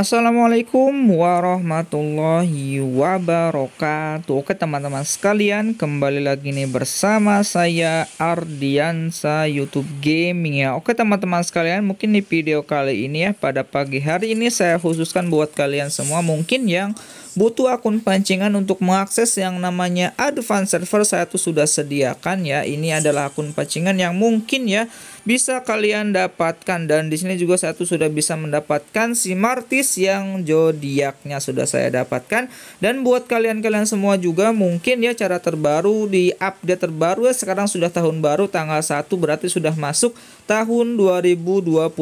Assalamualaikum warahmatullahi wabarakatuh Oke teman-teman sekalian kembali lagi nih bersama saya Ardiansa YouTube Gaming ya Oke teman-teman sekalian mungkin di video kali ini ya pada pagi hari ini saya khususkan buat kalian semua mungkin yang butuh akun pancingan untuk mengakses yang namanya advanced server saya tuh sudah sediakan ya ini adalah akun pancingan yang mungkin ya bisa kalian dapatkan dan di sini juga satu sudah bisa mendapatkan si Martis yang zodiaknya sudah saya dapatkan dan buat kalian-kalian semua juga mungkin ya cara terbaru di update terbaru ya sekarang sudah tahun baru tanggal 1 berarti sudah masuk tahun 2023.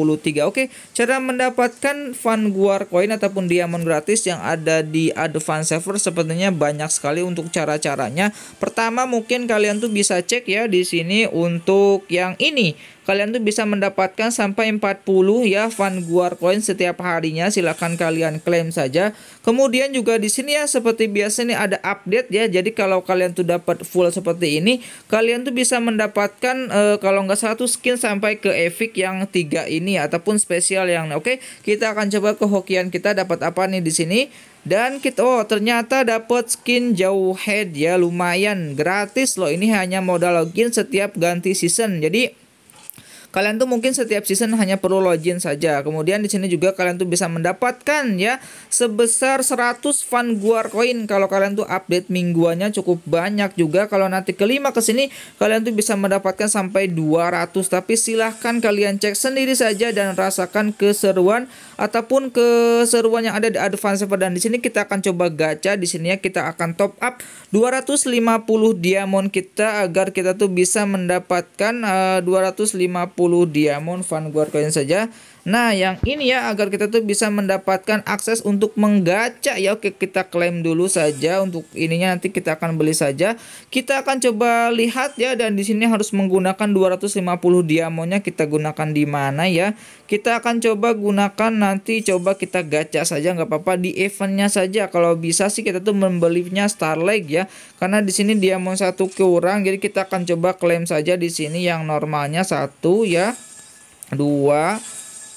Oke, cara mendapatkan Vanguard Coin ataupun diamond gratis yang ada di Advance Server sepertinya banyak sekali untuk cara-caranya. Pertama mungkin kalian tuh bisa cek ya di sini untuk yang ini Kalian tuh bisa mendapatkan sampai 40 ya Vanguard Coin setiap harinya. Silahkan kalian klaim saja. Kemudian juga di sini ya seperti biasa nih ada update ya. Jadi kalau kalian tuh dapat full seperti ini, kalian tuh bisa mendapatkan uh, kalau nggak satu skin sampai ke Epic yang tiga ini ya, ataupun spesial yang oke. Okay, kita akan coba ke Hokian kita dapat apa nih di sini. Dan kita oh ternyata dapat skin jauh head ya lumayan gratis loh ini hanya modal login setiap ganti season. Jadi Kalian tuh mungkin setiap season hanya perlu login saja. Kemudian di sini juga kalian tuh bisa mendapatkan ya sebesar 100 Guar coin kalau kalian tuh update mingguannya cukup banyak juga. Kalau nanti kelima ke sini kalian tuh bisa mendapatkan sampai 200 tapi silahkan kalian cek sendiri saja dan rasakan keseruan ataupun keseruan yang ada di Advance Server dan di sini kita akan coba gacha di sini ya kita akan top up 250 diamond kita agar kita tuh bisa mendapatkan eh, uh, 250 diamond Vanguard Coin saja. Nah, yang ini ya agar kita tuh bisa mendapatkan akses untuk menggacha ya. Oke, kita klaim dulu saja untuk ininya nanti kita akan beli saja. Kita akan coba lihat ya dan di sini harus menggunakan 250 diamonnya kita gunakan di mana ya. Kita akan coba gunakan nanti coba kita gacha saja nggak apa-apa di eventnya saja. Kalau bisa sih kita tuh membelinya Starlight ya. Karena di sini diamond satu kurang jadi kita akan coba klaim saja di sini yang normalnya satu ya. Dua,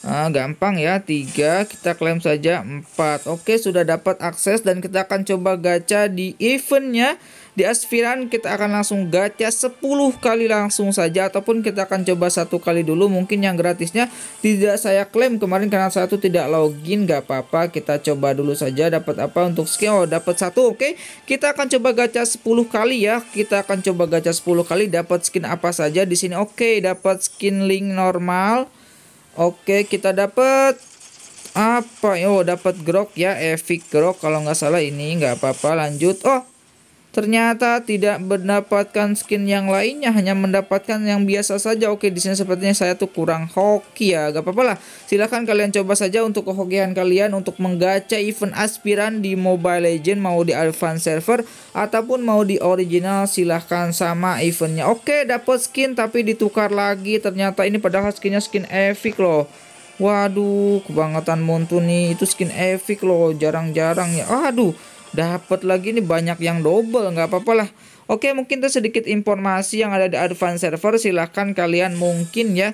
Nah, gampang ya tiga kita klaim saja empat Oke sudah dapat akses dan kita akan coba gacha di eventnya Di aspiran kita akan langsung gacha 10 kali langsung saja Ataupun kita akan coba satu kali dulu Mungkin yang gratisnya tidak saya klaim kemarin karena satu tidak login Gak apa-apa kita coba dulu saja dapat apa untuk skin Oh dapat satu oke Kita akan coba gacha 10 kali ya Kita akan coba gacha 10 kali dapat skin apa saja di sini Oke dapat skin link normal Oke, kita dapat apa? Oh, dapat grok ya, epic grok kalau nggak salah ini nggak apa-apa. Lanjut. Oh, ternyata tidak mendapatkan skin yang lainnya hanya mendapatkan yang biasa saja oke di sini sepertinya saya tuh kurang hoki ya gak apa-apa lah silahkan kalian coba saja untuk kehokian kalian untuk menggaca event aspiran di Mobile Legend mau di Advance server ataupun mau di original silahkan sama eventnya oke dapat skin tapi ditukar lagi ternyata ini padahal skinnya skin epic loh Waduh, kebangetan Montu nih. Itu skin epic loh, jarang-jarang ya. Aduh, Dapat lagi nih banyak yang double, nggak apa-apa lah. Oke, mungkin itu sedikit informasi yang ada di advance server. Silahkan kalian mungkin ya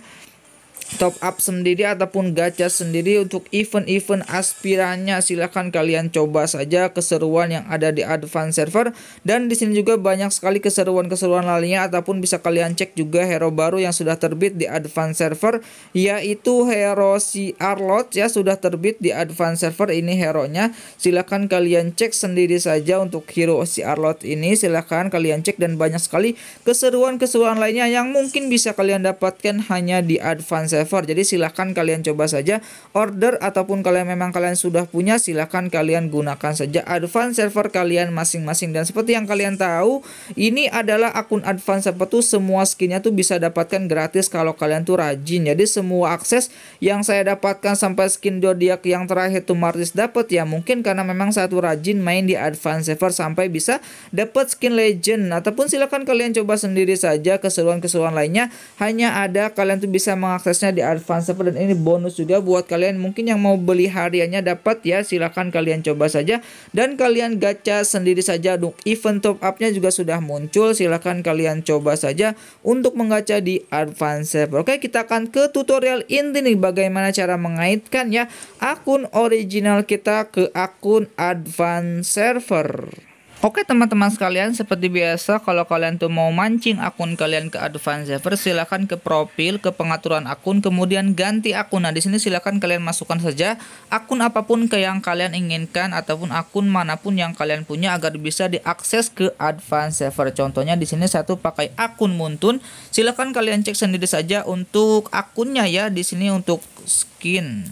top up sendiri ataupun gacha sendiri untuk event-event aspirannya silahkan kalian coba saja keseruan yang ada di advance server dan di sini juga banyak sekali keseruan-keseruan lainnya ataupun bisa kalian cek juga hero baru yang sudah terbit di advance server yaitu hero si Arlot ya sudah terbit di advance server ini hero nya silahkan kalian cek sendiri saja untuk hero si Arlot ini silahkan kalian cek dan banyak sekali keseruan-keseruan lainnya yang mungkin bisa kalian dapatkan hanya di advance Server Jadi silahkan kalian coba saja order ataupun kalian memang kalian sudah punya silahkan kalian gunakan saja advance server kalian masing-masing. Dan seperti yang kalian tahu ini adalah akun advance server tuh semua skinnya tuh bisa dapatkan gratis kalau kalian tuh rajin. Jadi semua akses yang saya dapatkan sampai skin Zodiac yang terakhir tuh Martis dapat ya mungkin karena memang satu rajin main di advance server sampai bisa dapat skin legend ataupun silahkan kalian coba sendiri saja keseruan-keseruan lainnya hanya ada kalian tuh bisa mengaksesnya bonusnya di Advance Server dan ini bonus juga buat kalian mungkin yang mau beli hariannya dapat ya silahkan kalian coba saja dan kalian gacha sendiri saja untuk event top upnya juga sudah muncul silahkan kalian coba saja untuk menggacha di Advance Server oke kita akan ke tutorial inti nih bagaimana cara mengaitkan ya akun original kita ke akun Advance Server Oke teman-teman sekalian seperti biasa kalau kalian tuh mau mancing akun kalian ke Advanced Server silahkan ke profil ke pengaturan akun kemudian ganti akun nah di sini silahkan kalian masukkan saja akun apapun ke yang kalian inginkan ataupun akun manapun yang kalian punya agar bisa diakses ke Advanced Server contohnya di sini satu pakai akun Muntun silahkan kalian cek sendiri saja untuk akunnya ya di sini untuk skin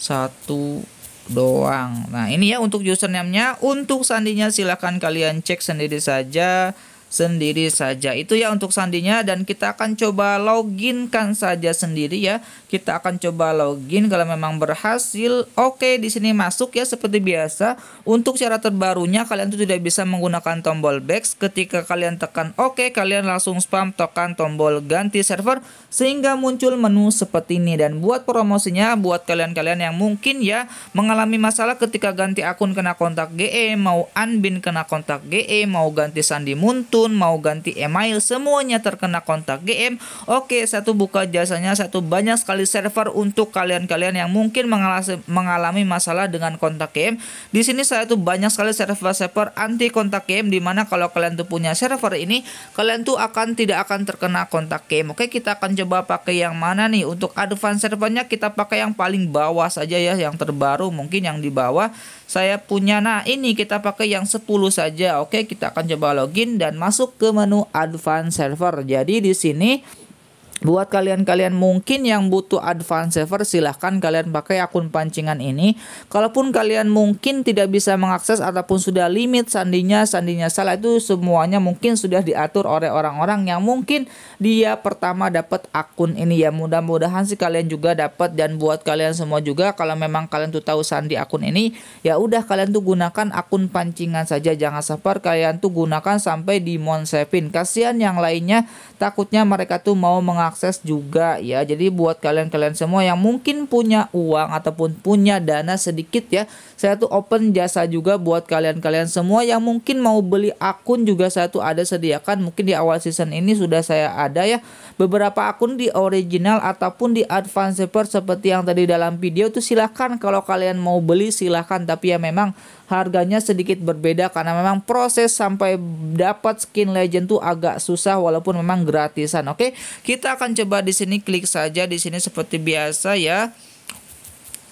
satu doang. Nah, ini ya untuk username-nya. Untuk sandinya silahkan kalian cek sendiri saja sendiri saja. Itu ya untuk sandinya dan kita akan coba loginkan saja sendiri ya. Kita akan coba login kalau memang berhasil. Oke, di sini masuk ya seperti biasa. Untuk cara terbarunya kalian tuh tidak bisa menggunakan tombol back ketika kalian tekan oke kalian langsung spam tekan tombol ganti server sehingga muncul menu seperti ini dan buat promosinya buat kalian-kalian yang mungkin ya mengalami masalah ketika ganti akun kena kontak GE, mau unbin kena kontak GE, mau ganti sandi muntu mau ganti email semuanya terkena kontak GM oke satu buka jasanya satu banyak sekali server untuk kalian-kalian yang mungkin mengalami, mengalami masalah dengan kontak GM di sini saya tuh banyak sekali server-server anti kontak GM dimana kalau kalian tuh punya server ini kalian tuh akan tidak akan terkena kontak GM oke kita akan coba pakai yang mana nih untuk advance servernya kita pakai yang paling bawah saja ya yang terbaru mungkin yang di bawah saya punya nah ini kita pakai yang 10 saja oke kita akan coba login dan masuk masuk ke menu advanced server. Jadi di sini Buat kalian-kalian mungkin yang butuh advance server silahkan kalian pakai akun pancingan ini. Kalaupun kalian mungkin tidak bisa mengakses ataupun sudah limit sandinya, sandinya salah itu semuanya mungkin sudah diatur oleh orang-orang yang mungkin dia pertama dapat akun ini ya. Mudah-mudahan sih kalian juga dapat dan buat kalian semua juga kalau memang kalian tuh tahu sandi akun ini ya udah kalian tuh gunakan akun pancingan saja jangan sabar kalian tuh gunakan sampai di Monsepin. Kasihan yang lainnya takutnya mereka tuh mau mengakses akses juga ya. Jadi buat kalian-kalian semua yang mungkin punya uang ataupun punya dana sedikit ya, saya tuh open jasa juga buat kalian-kalian semua yang mungkin mau beli akun juga saya tuh ada sediakan. Mungkin di awal season ini sudah saya ada ya beberapa akun di original ataupun di advance seperti yang tadi dalam video tuh silahkan kalau kalian mau beli silahkan tapi ya memang harganya sedikit berbeda karena memang proses sampai dapat skin legend tuh agak susah walaupun memang gratisan. Oke, kita akan coba di sini klik saja di sini seperti biasa ya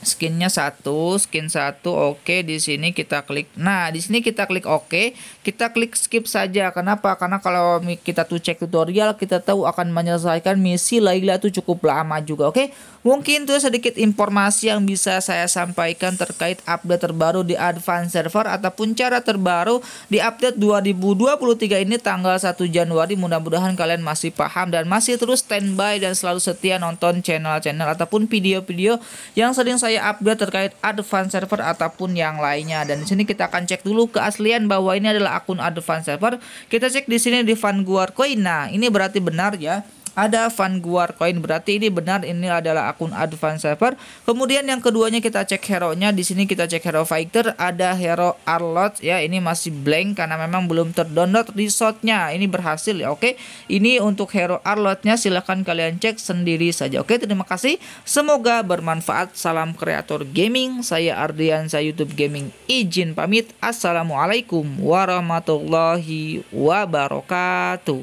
skinnya satu skin satu oke okay. di sini kita klik nah di sini kita klik oke okay. kita klik skip saja kenapa karena kalau kita tuh cek tutorial kita tahu akan menyelesaikan misi Laila itu cukup lama juga oke okay? mungkin itu sedikit informasi yang bisa saya sampaikan terkait update terbaru di advance server ataupun cara terbaru di update 2023 ini tanggal 1 Januari mudah-mudahan kalian masih paham dan masih terus standby dan selalu setia nonton channel-channel ataupun video-video yang sering saya saya update terkait advance server ataupun yang lainnya. Dan di sini kita akan cek dulu keaslian bahwa ini adalah akun advance server. Kita cek di sini di Vanguard Coin. Nah, ini berarti benar ya ada Van Guar Coin berarti ini benar ini adalah akun advance server kemudian yang keduanya kita cek hero nya di sini kita cek hero fighter ada hero Arlot ya ini masih blank karena memang belum terdownload resortnya ini berhasil ya oke ini untuk hero Arlotnya silahkan kalian cek sendiri saja oke terima kasih semoga bermanfaat salam kreator gaming saya Ardian saya YouTube Gaming izin pamit assalamualaikum warahmatullahi wabarakatuh